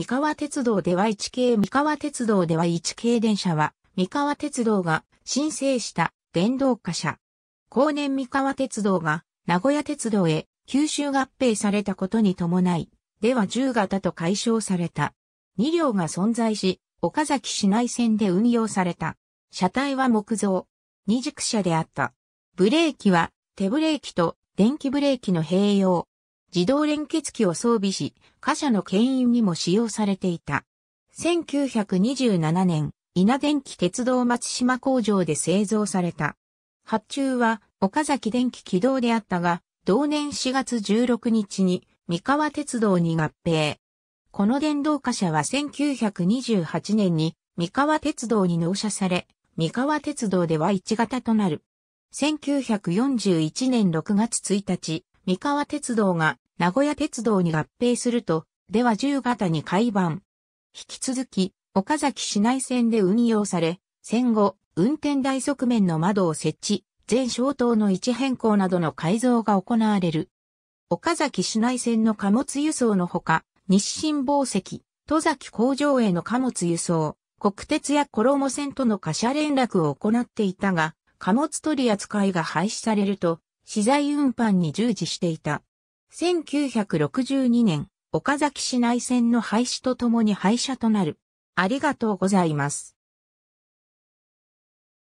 三河鉄道では1系三河鉄道では1系電車は、三河鉄道が申請した電動化車。後年三河鉄道が名古屋鉄道へ吸収合併されたことに伴い、では10型と解消された。2両が存在し、岡崎市内線で運用された。車体は木造。二軸車であった。ブレーキは手ブレーキと電気ブレーキの併用。自動連結機を装備し、貨車の牽引にも使用されていた。1927年、稲電気鉄道松島工場で製造された。発注は岡崎電気軌道であったが、同年4月16日に三河鉄道に合併。この電動貨車は1928年に三河鉄道に納車され、三河鉄道では1型となる。1941年6月1日、三河鉄道が名古屋鉄道に合併すると、では10型に改版。引き続き、岡崎市内線で運用され、戦後、運転台側面の窓を設置、全消灯の位置変更などの改造が行われる。岡崎市内線の貨物輸送のほか、日清宝石、戸崎工場への貨物輸送、国鉄や衣線との貨車連絡を行っていたが、貨物取り扱いが廃止されると、資材運搬に従事していた。1962年、岡崎市内線の廃止とともに廃車となる。ありがとうございます。